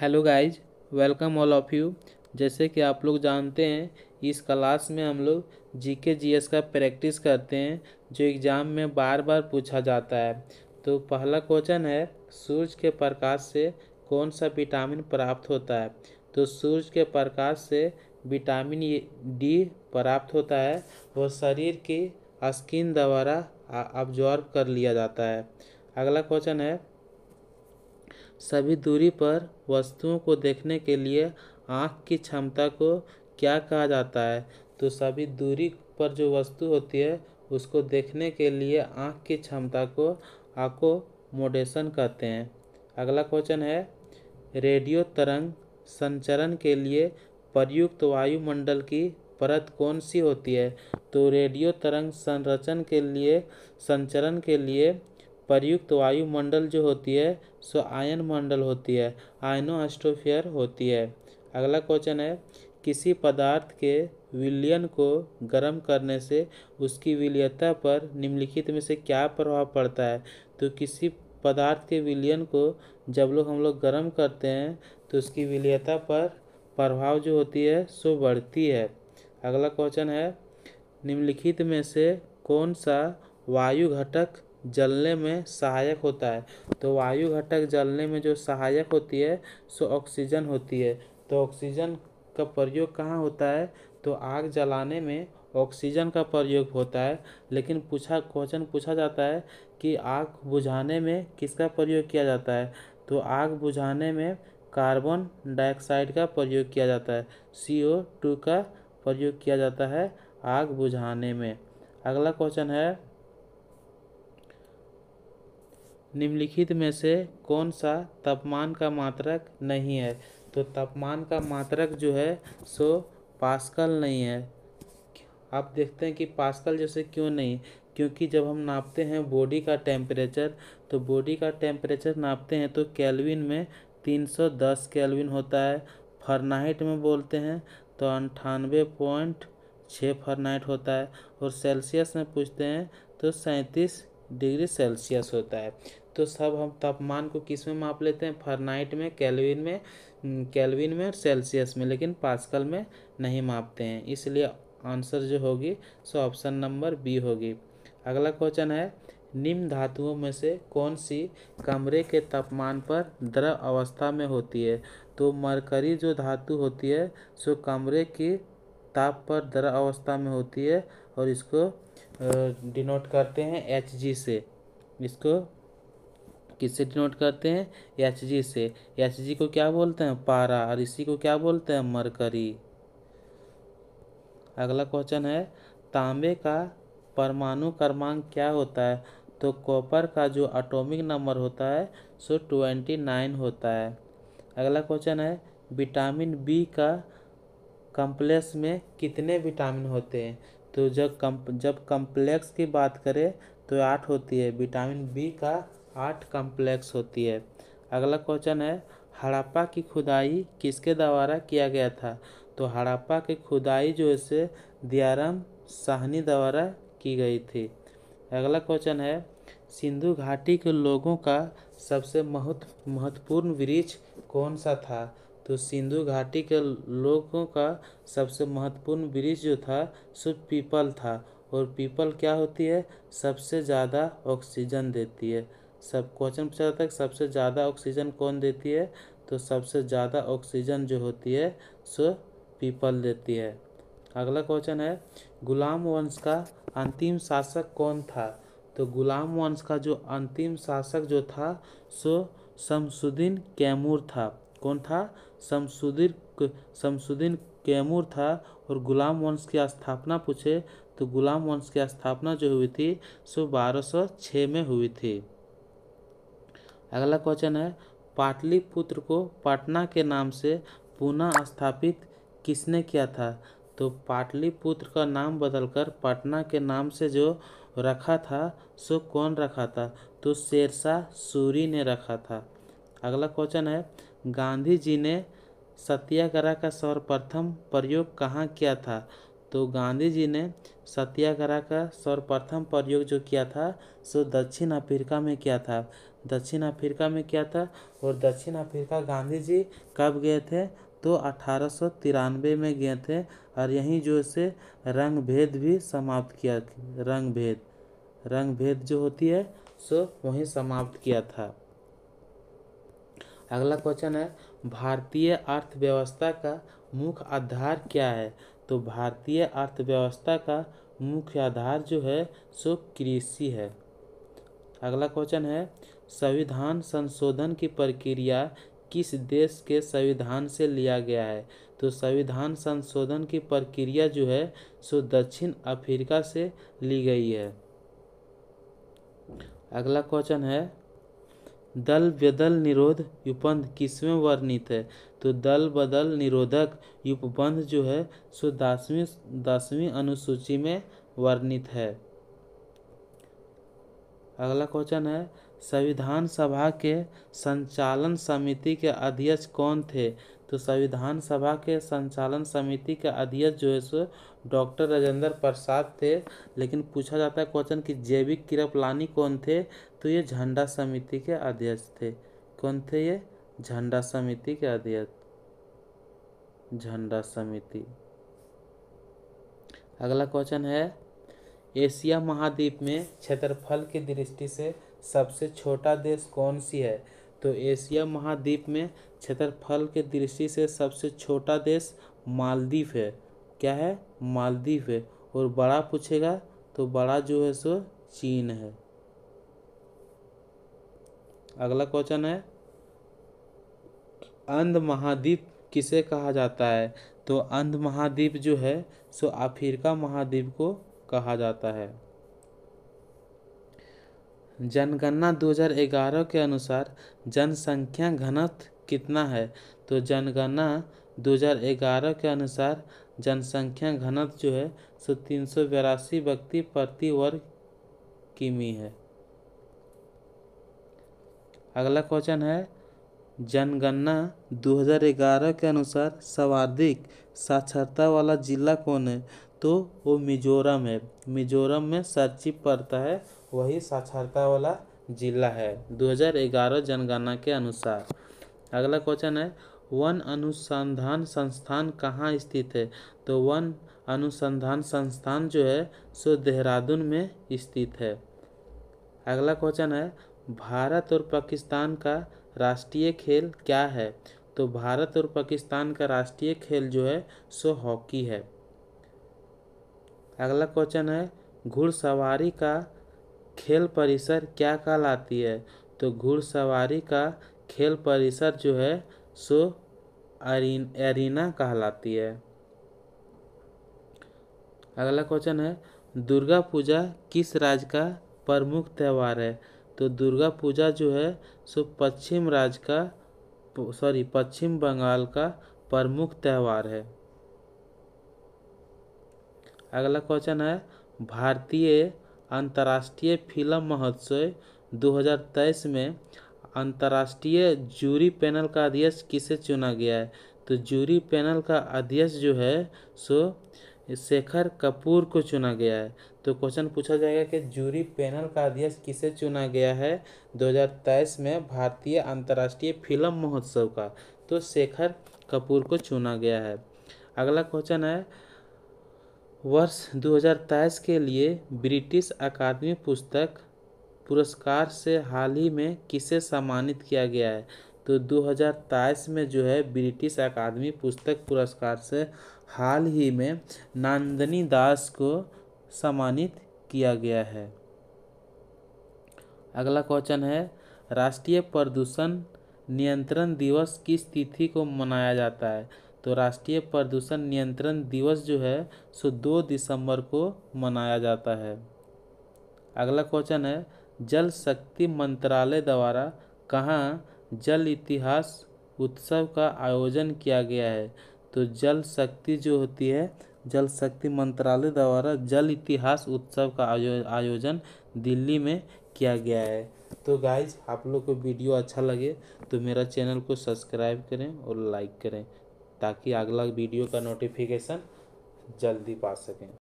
hello guys welcome all of you जैसे कि आप लोग जानते हैं इस क्लास में हम लोग जी जी एस का प्रैक्टिस करते हैं जो एग्ज़ाम में बार बार पूछा जाता है तो पहला क्वेश्चन है सूरज के प्रकाश से कौन सा विटामिन प्राप्त होता है तो सूरज के प्रकाश से विटामिन डी प्राप्त होता है वह शरीर की स्किन द्वारा अब्जॉर्ब कर लिया जाता है अगला क्वेश्चन है सभी दूरी पर वस्तुओं को देखने के लिए आँख की क्षमता को क्या कहा जाता है तो सभी दूरी पर जो वस्तु होती है उसको देखने के लिए आँख की क्षमता को मोडेशन कहते हैं अगला क्वेश्चन है रेडियो तरंग संचरण के लिए प्रयुक्त वायुमंडल की परत कौन सी होती है तो रेडियो तरंग संरचन के लिए संचरण के लिए प्रयुक्त वायुमंडल जो होती है सो आयन मंडल होती है आयनो एस्ट्रोफियर होती है अगला क्वेश्चन है किसी पदार्थ के विलयन को गर्म करने से उसकी विलयता पर निम्नलिखित में से क्या प्रभाव पड़ता है तो किसी पदार्थ के विलयन को जब लोग हम लोग गर्म करते हैं तो उसकी विलयता पर प्रभाव जो होती है सो बढ़ती है अगला क्वेश्चन है निम्नलिखित में से कौन सा वायु घटक जलने में सहायक होता है तो वायु घटक जलने में जो सहायक होती है सो ऑक्सीजन होती है तो ऑक्सीजन का प्रयोग कहाँ होता है तो आग जलाने में ऑक्सीजन का प्रयोग होता है लेकिन पूछा क्वेश्चन पूछा जाता है कि आग बुझाने में किसका प्रयोग किया जाता है तो आग बुझाने में कार्बन डाइऑक्साइड का प्रयोग किया जाता है सी ओ टू का प्रयोग किया जाता है आग बुझाने में अगला क्वेश्चन है निम्नलिखित में से कौन सा तापमान का मात्रक नहीं है तो तापमान का मात्रक जो है सो पास्कल नहीं है आप देखते हैं कि पास्कल जैसे क्यों नहीं क्योंकि जब हम नापते हैं बॉडी का टेम्परेचर तो बॉडी का टेम्परेचर नापते हैं तो कैलविन में 310 कैलविन होता है फरनाइट में बोलते हैं तो अंठानवे पॉइंट छः फरनाइट होता है और सेल्सियस में पूछते हैं तो सैंतीस डिग्री सेल्सियस होता है तो सब हम तापमान को किस में माप लेते हैं फरनाइट में कैलविन में कैलविन में और सेल्सियस में लेकिन पास्कल में नहीं मापते हैं इसलिए आंसर जो होगी सो ऑप्शन नंबर बी होगी अगला क्वेश्चन है निम्न धातुओं में से कौन सी कमरे के तापमान पर द्रव अवस्था में होती है तो मरकरी जो धातु होती है सो कमरे की ताप पर दरा अवस्था में होती है और इसको डिनोट करते हैं एच जी से इसको किससे डिनोट करते हैं एच जी से एच जी को क्या बोलते हैं पारा और इसी को क्या बोलते हैं मरकरी अगला क्वेश्चन है तांबे का परमाणु क्रमांक क्या होता है तो कॉपर का जो एटॉमिक नंबर होता है सो ट्वेंटी नाइन होता है अगला क्वेश्चन है विटामिन बी का कम्प्लेक्स में कितने विटामिन होते हैं तो जब कम जब कम्प्लेक्स की बात करें तो आठ होती है विटामिन बी का आठ कम्प्लेक्स होती है अगला क्वेश्चन है हड़प्पा की खुदाई किसके द्वारा किया गया था तो हड़प्पा की खुदाई जो इसे दियारम साहनी द्वारा की गई थी अगला क्वेश्चन है सिंधु घाटी के लोगों का सबसे महत्व महत्वपूर्ण वृक्ष कौन सा था तो सिंधु घाटी के लोगों का सबसे महत्वपूर्ण वृक्ष जो था सो पीपल था और पीपल क्या होती है सबसे ज़्यादा ऑक्सीजन देती है सब क्वेश्चन पूछा जाता है सबसे ज़्यादा ऑक्सीजन कौन देती है तो सबसे ज़्यादा ऑक्सीजन जो होती है सो पीपल देती है अगला क्वेश्चन है गुलाम वंश का अंतिम शासक कौन था तो गुलाम वंश का जो अंतिम शासक जो था सो शमसुद्दीन कैमूर था कौन था शमसुद्दीन शमसुद्दीन कैमूर था और गुलाम वंश की स्थापना पूछे तो गुलाम वंश की स्थापना जो हुई थी सो 1206 में हुई थी अगला क्वेश्चन है पाटलिपुत्र को पटना के नाम से पुनः स्थापित किसने किया था तो पाटलिपुत्र का नाम बदलकर पटना के नाम से जो रखा था सो कौन रखा था तो शेरशाह सूरी ने रखा था अगला क्वेश्चन है गांधी जी ने सत्याग्रह का सर्वप्रथम प्रयोग कहाँ किया था तो गांधी जी ने सत्याग्रह का सर्वप्रथम प्रयोग जो किया था सो दक्षिण अफ्रीका में किया था दक्षिण अफ्रीका में किया था और दक्षिण अफ्रीका गांधी जी कब गए थे तो अठारह में गए थे और यहीं जो से रंग भेद भी समाप्त किया रंग भेद रंग भेद जो होती है सो वहीं समाप्त किया था अगला क्वेश्चन है भारतीय अर्थव्यवस्था का मुख्य आधार क्या है तो भारतीय अर्थव्यवस्था का मुख्य आधार जो है सो कृषि है अगला क्वेश्चन है संविधान संशोधन की प्रक्रिया किस देश के संविधान से लिया गया है तो संविधान संशोधन की प्रक्रिया जो है सो दक्षिण अफ्रीका से ली गई है अगला क्वेश्चन है दल व्यदल निरोध युपबंध किसमें वर्णित है तो दल बदल निरोधक युपबंध जो है सो दसवीं दसवीं अनुसूची में वर्णित है अगला क्वेश्चन है संविधान सभा के संचालन समिति के अध्यक्ष कौन थे तो संविधान सभा के संचालन समिति के अध्यक्ष जो है सो डॉक्टर राजेंद्र प्रसाद थे लेकिन पूछा जाता है क्वेश्चन कि जैविक किरपलानी कौन थे तो ये झंडा समिति के अध्यक्ष थे कौन थे ये झंडा समिति के अध्यक्ष झंडा समिति अगला क्वेश्चन है एशिया महाद्वीप में क्षेत्रफल की दृष्टि से सबसे छोटा देश कौन सी है तो एशिया महाद्वीप में क्षेत्रफल के दृष्टि से सबसे छोटा देश मालदीव है क्या है मालदीव है और बड़ा पूछेगा तो बड़ा जो है सो चीन है अगला क्वेश्चन है अंध महाद्वीप किसे कहा जाता है तो अंध महाद्वीप जो है सो अफ्रीका महाद्वीप को कहा जाता है जनगणना 2011 के अनुसार जनसंख्या घनत्व कितना है तो जनगणना 2011 के अनुसार जनसंख्या घनत्व जो है सो तीन व्यक्ति प्रति वर्ग किमी है अगला क्वेश्चन है जनगणना 2011 के अनुसार सर्वाधिक साक्षरता वाला जिला कौन है तो वो मिजोरम है मिजोरम में सरचिप पड़ता है वही साक्षरता वाला जिला है 2011 जनगणना के अनुसार अगला क्वेश्चन है वन अनुसंधान संस्थान कहाँ स्थित है तो वन अनुसंधान संस्थान जो है सो देहरादून में स्थित है अगला क्वेश्चन है भारत और पाकिस्तान का राष्ट्रीय खेल क्या है तो भारत और पाकिस्तान का राष्ट्रीय खेल जो है सो हॉकी है अगला क्वेश्चन है घुड़सवारी का खेल परिसर क्या कहलाती है तो घुड़सवारी का खेल परिसर जो है सो अरीन एरिना कहलाती है अगला क्वेश्चन है दुर्गा पूजा किस राज्य का प्रमुख त्यौहार है तो दुर्गा पूजा जो है सो पश्चिम राज्य का सॉरी पश्चिम बंगाल का प्रमुख त्यौहार है अगला क्वेश्चन है भारतीय अंतर्राष्ट्रीय फिल्म महोत्सव 2023 में अंतर्राष्ट्रीय जूरी पैनल का अध्यक्ष किसे चुना गया है तो जूरी पैनल का अध्यक्ष जो है सो शेखर कपूर को चुना गया है तो क्वेश्चन पूछा जाएगा कि जूरी पैनल का अध्यक्ष किसे चुना गया है 2023 में भारतीय अंतर्राष्ट्रीय फिल्म महोत्सव का तो शेखर कपूर को चुना गया है अगला क्वेश्चन है वर्ष दो हज़ार तेईस के लिए ब्रिटिश अकादमी पुस्तक पुरस्कार से हाल ही में किसे सम्मानित किया गया है तो दो हज़ार तेईस में जो है ब्रिटिश अकादमी पुस्तक पुरस्कार से हाल ही में नंदनी दास को सम्मानित किया गया है अगला क्वेश्चन है राष्ट्रीय प्रदूषण नियंत्रण दिवस किस तिथि को मनाया जाता है तो राष्ट्रीय प्रदूषण नियंत्रण दिवस जो है सो दो दिसंबर को मनाया जाता है अगला क्वेश्चन है जल शक्ति मंत्रालय द्वारा कहाँ जल इतिहास उत्सव का आयोजन किया गया है तो जल शक्ति जो होती है जल शक्ति मंत्रालय द्वारा जल इतिहास उत्सव का आयो, आयोजन दिल्ली में किया गया है तो गाइज आप लोग को वीडियो अच्छा लगे तो मेरा चैनल को सब्सक्राइब करें और लाइक करें ताकि अगला वीडियो का नोटिफिकेशन जल्दी पा सकें